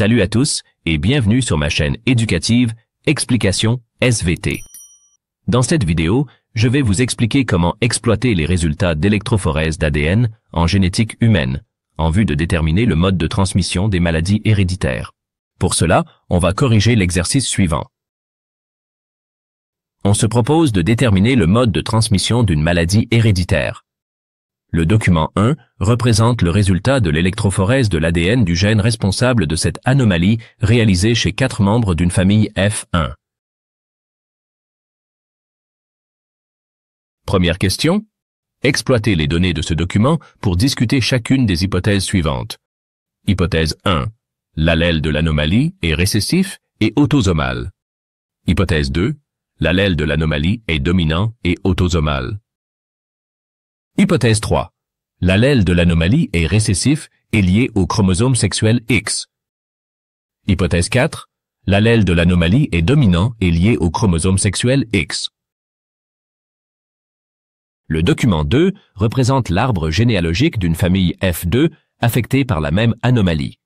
Salut à tous et bienvenue sur ma chaîne éducative Explication SVT. Dans cette vidéo, je vais vous expliquer comment exploiter les résultats d'électrophorèse d'ADN en génétique humaine, en vue de déterminer le mode de transmission des maladies héréditaires. Pour cela, on va corriger l'exercice suivant. On se propose de déterminer le mode de transmission d'une maladie héréditaire. Le document 1 représente le résultat de l'électrophorèse de l'ADN du gène responsable de cette anomalie réalisée chez quatre membres d'une famille F1. Première question. Exploitez les données de ce document pour discuter chacune des hypothèses suivantes. Hypothèse 1. L'allèle de l'anomalie est récessif et autosomal. Hypothèse 2. L'allèle de l'anomalie est dominant et autosomal. Hypothèse 3. L'allèle de l'anomalie est récessif et lié au chromosome sexuel X. Hypothèse 4. L'allèle de l'anomalie est dominant et lié au chromosome sexuel X. Le document 2 représente l'arbre généalogique d'une famille F2 affectée par la même anomalie.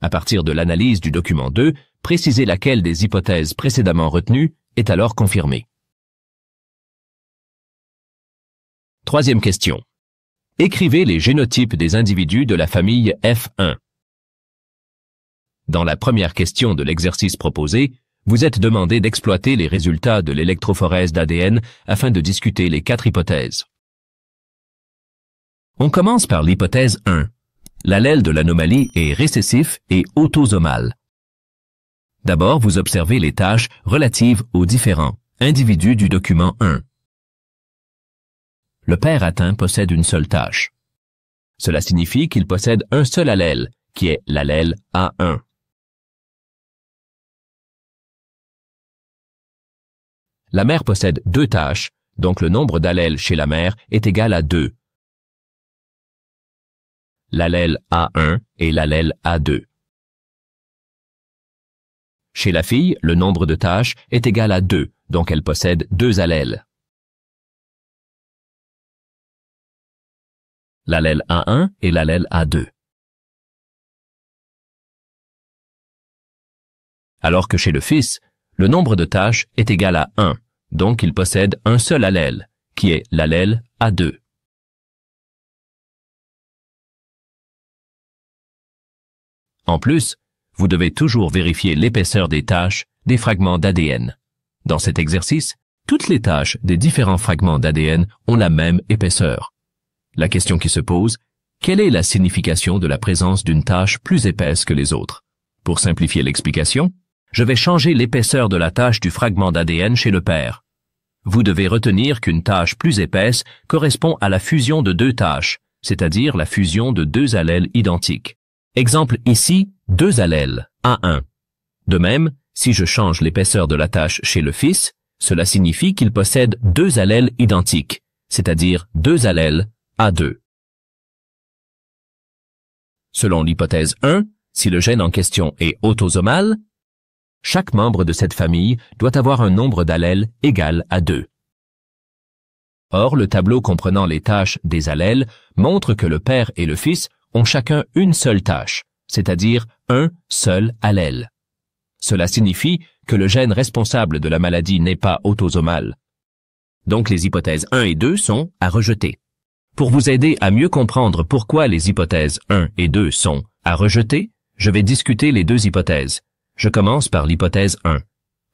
À partir de l'analyse du document 2, préciser laquelle des hypothèses précédemment retenues est alors confirmée. Troisième question. Écrivez les génotypes des individus de la famille F1. Dans la première question de l'exercice proposé, vous êtes demandé d'exploiter les résultats de l'électrophorèse d'ADN afin de discuter les quatre hypothèses. On commence par l'hypothèse 1. L'allèle de l'anomalie est récessif et autosomal. D'abord, vous observez les tâches relatives aux différents individus du document 1 le père atteint possède une seule tâche. Cela signifie qu'il possède un seul allèle, qui est l'allèle A1. La mère possède deux tâches, donc le nombre d'allèles chez la mère est égal à deux. L'allèle A1 et l'allèle A2. Chez la fille, le nombre de tâches est égal à deux, donc elle possède deux allèles. l'allèle A1 et l'allèle A2. Alors que chez le fils, le nombre de tâches est égal à 1, donc il possède un seul allèle, qui est l'allèle A2. En plus, vous devez toujours vérifier l'épaisseur des tâches des fragments d'ADN. Dans cet exercice, toutes les tâches des différents fragments d'ADN ont la même épaisseur. La question qui se pose, quelle est la signification de la présence d'une tache plus épaisse que les autres Pour simplifier l'explication, je vais changer l'épaisseur de la tache du fragment d'ADN chez le père. Vous devez retenir qu'une tache plus épaisse correspond à la fusion de deux tâches, c'est-à-dire la fusion de deux allèles identiques. Exemple ici, deux allèles, A1. De même, si je change l'épaisseur de la tâche chez le fils, cela signifie qu'il possède deux allèles identiques, c'est-à-dire deux allèles, a2. Selon l'hypothèse 1, si le gène en question est autosomal, chaque membre de cette famille doit avoir un nombre d'allèles égal à 2. Or, le tableau comprenant les tâches des allèles montre que le père et le fils ont chacun une seule tâche, c'est-à-dire un seul allèle. Cela signifie que le gène responsable de la maladie n'est pas autosomal. Donc les hypothèses 1 et 2 sont à rejeter. Pour vous aider à mieux comprendre pourquoi les hypothèses 1 et 2 sont à rejeter, je vais discuter les deux hypothèses. Je commence par l'hypothèse 1.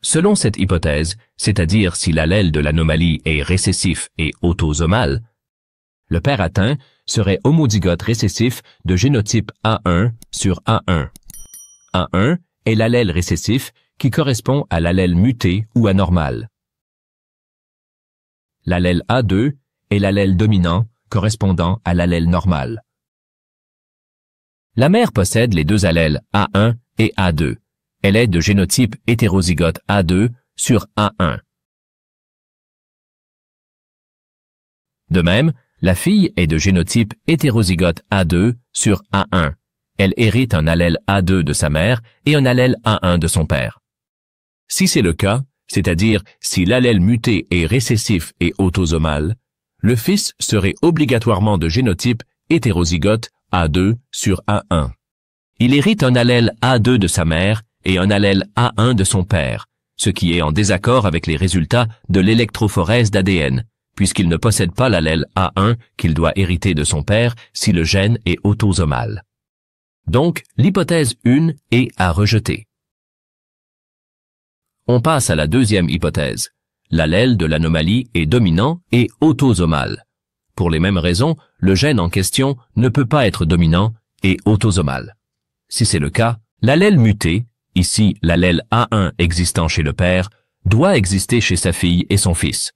Selon cette hypothèse, c'est-à-dire si l'allèle de l'anomalie est récessif et autosomal, le père atteint serait homodigote récessif de génotype A1 sur A1. A1 est l'allèle récessif qui correspond à l'allèle muté ou anormal. L'allèle A2 est l'allèle dominant correspondant à l'allèle normal. La mère possède les deux allèles A1 et A2. Elle est de génotype hétérozygote A2 sur A1. De même, la fille est de génotype hétérozygote A2 sur A1. Elle hérite un allèle A2 de sa mère et un allèle A1 de son père. Si c'est le cas, c'est-à-dire si l'allèle muté est récessif et autosomal, le fils serait obligatoirement de génotype hétérozygote A2 sur A1. Il hérite un allèle A2 de sa mère et un allèle A1 de son père, ce qui est en désaccord avec les résultats de l'électrophorèse d'ADN, puisqu'il ne possède pas l'allèle A1 qu'il doit hériter de son père si le gène est autosomal. Donc, l'hypothèse 1 est à rejeter. On passe à la deuxième hypothèse. L'allèle de l'anomalie est dominant et autosomal. Pour les mêmes raisons, le gène en question ne peut pas être dominant et autosomal. Si c'est le cas, l'allèle muté, ici l'allèle A1 existant chez le père, doit exister chez sa fille et son fils.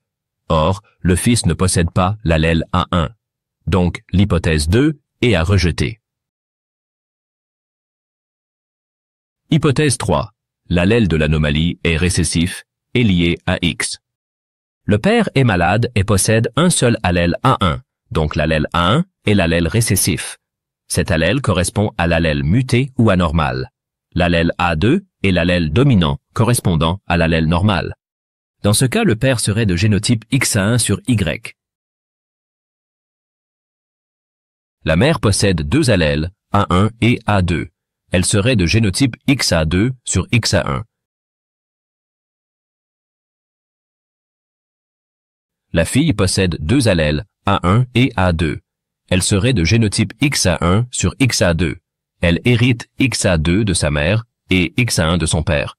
Or, le fils ne possède pas l'allèle A1. Donc, l'hypothèse 2 est à rejeter. Hypothèse 3. L'allèle de l'anomalie est récessif est lié à X. Le père est malade et possède un seul allèle A1, donc l'allèle A1 est l'allèle récessif. Cet allèle correspond à l'allèle muté ou anormal. L'allèle A2 est l'allèle dominant, correspondant à l'allèle normal. Dans ce cas, le père serait de génotype xa 1 sur Y. La mère possède deux allèles, A1 et A2. Elle serait de génotype XA2 sur XA1. La fille possède deux allèles, A1 et A2. Elle serait de génotype XA1 sur XA2. Elle hérite XA2 de sa mère et XA1 de son père.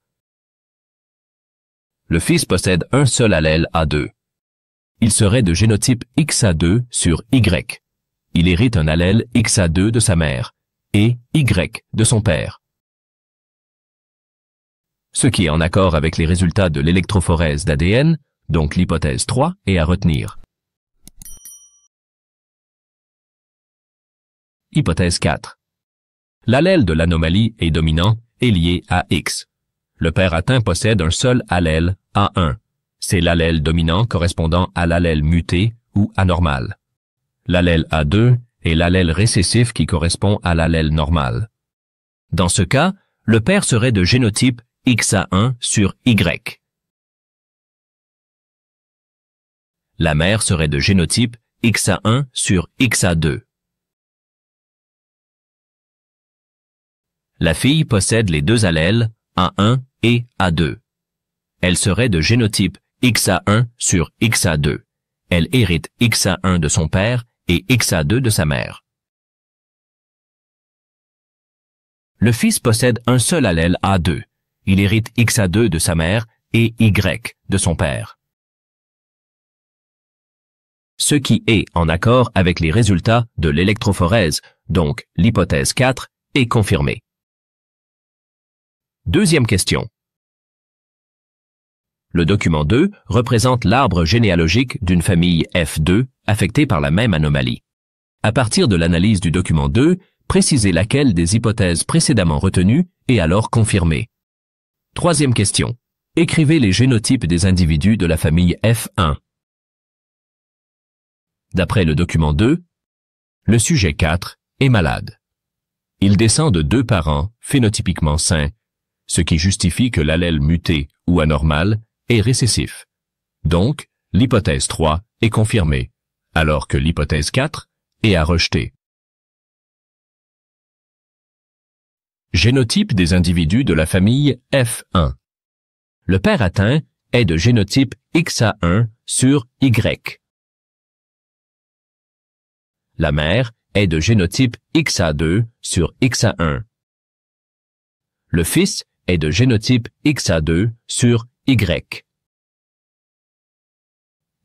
Le fils possède un seul allèle A2. Il serait de génotype XA2 sur Y. Il hérite un allèle XA2 de sa mère et Y de son père. Ce qui est en accord avec les résultats de l'électrophorèse d'ADN, donc l'hypothèse 3 est à retenir. Hypothèse 4. L'allèle de l'anomalie est dominant et lié à X. Le père atteint possède un seul allèle, A1. C'est l'allèle dominant correspondant à l'allèle muté ou anormal. L'allèle A2 est l'allèle récessif qui correspond à l'allèle normal. Dans ce cas, le père serait de génotype XA1 sur Y. la mère serait de génotype XA1 sur XA2. La fille possède les deux allèles A1 et A2. Elle serait de génotype XA1 sur XA2. Elle hérite XA1 de son père et XA2 de sa mère. Le fils possède un seul allèle A2. Il hérite XA2 de sa mère et Y de son père ce qui est en accord avec les résultats de l'électrophorèse, donc l'hypothèse 4 est confirmée. Deuxième question. Le document 2 représente l'arbre généalogique d'une famille F2 affectée par la même anomalie. À partir de l'analyse du document 2, précisez laquelle des hypothèses précédemment retenues est alors confirmée. Troisième question. Écrivez les génotypes des individus de la famille F1. D'après le document 2, le sujet 4 est malade. Il descend de deux parents phénotypiquement sains, ce qui justifie que l'allèle muté ou anormal est récessif. Donc, l'hypothèse 3 est confirmée, alors que l'hypothèse 4 est à rejeter. Génotype des individus de la famille F1. Le père atteint est de génotype XA1 sur Y la mère, est de génotype XA2 sur XA1. Le fils est de génotype XA2 sur Y.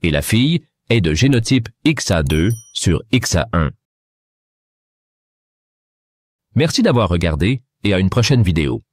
Et la fille est de génotype XA2 sur XA1. Merci d'avoir regardé et à une prochaine vidéo.